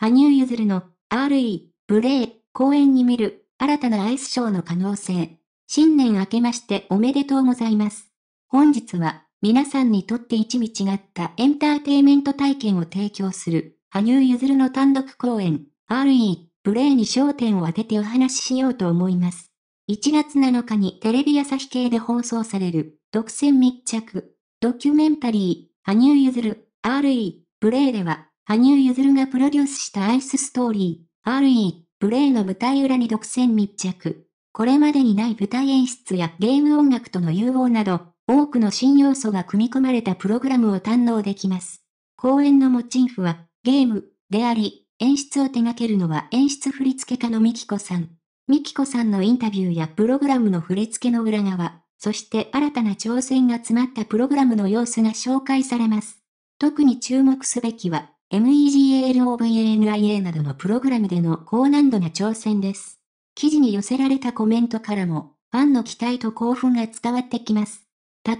羽生結弦の RE、レイ、公演に見る、新たなアイスショーの可能性。新年明けましておめでとうございます。本日は、皆さんにとって一味違ったエンターテイメント体験を提供する、羽生結弦の単独公演、RE、レイに焦点を当ててお話ししようと思います。1月7日にテレビ朝日系で放送される、独占密着、ドキュメンタリー、羽生結弦、RE、レイでは、羽生結弦がプロデュースしたアイスストーリー、RE、プレイの舞台裏に独占密着。これまでにない舞台演出やゲーム音楽との融合など、多くの新要素が組み込まれたプログラムを堪能できます。公演のモチーフは、ゲーム、であり、演出を手掛けるのは演出振付家のミキコさん。ミキコさんのインタビューやプログラムの振り付けの裏側、そして新たな挑戦が詰まったプログラムの様子が紹介されます。特に注目すべきは、MEGALOVANIA などのプログラムでの高難度な挑戦です。記事に寄せられたコメントからも、ファンの期待と興奮が伝わってきます。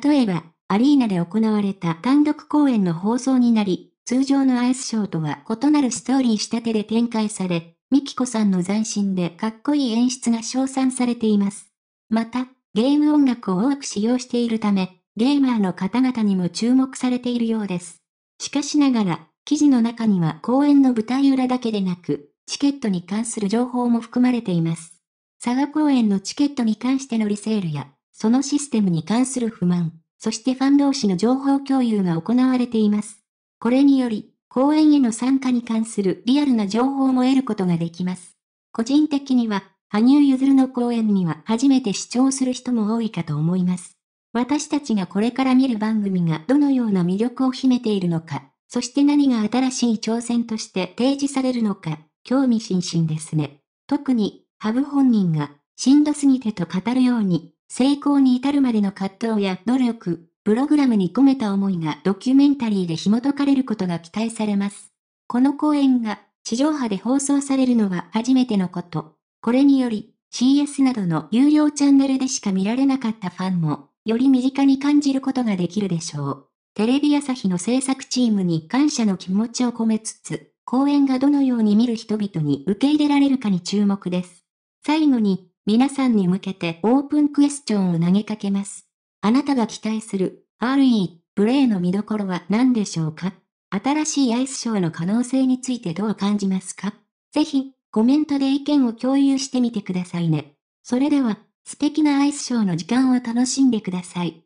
例えば、アリーナで行われた単独公演の放送になり、通常のアイスショーとは異なるストーリー仕立てで展開され、ミキコさんの斬新でかっこいい演出が称賛されています。また、ゲーム音楽を多く使用しているため、ゲーマーの方々にも注目されているようです。しかしながら、記事の中には公演の舞台裏だけでなく、チケットに関する情報も含まれています。佐賀公演のチケットに関してのリセールや、そのシステムに関する不満、そしてファン同士の情報共有が行われています。これにより、公演への参加に関するリアルな情報も得ることができます。個人的には、羽生結弦の公演には初めて視聴する人も多いかと思います。私たちがこれから見る番組がどのような魅力を秘めているのか、そして何が新しい挑戦として提示されるのか、興味津々ですね。特に、ハブ本人が、しんどすぎてと語るように、成功に至るまでの葛藤や努力、プログラムに込めた思いがドキュメンタリーで紐解かれることが期待されます。この講演が、地上波で放送されるのは初めてのこと。これにより、CS などの有料チャンネルでしか見られなかったファンも、より身近に感じることができるでしょう。テレビ朝日の制作チームに感謝の気持ちを込めつつ、公演がどのように見る人々に受け入れられるかに注目です。最後に、皆さんに向けてオープンクエスチョンを投げかけます。あなたが期待する RE プレイの見どころは何でしょうか新しいアイスショーの可能性についてどう感じますかぜひ、コメントで意見を共有してみてくださいね。それでは、素敵なアイスショーの時間を楽しんでください。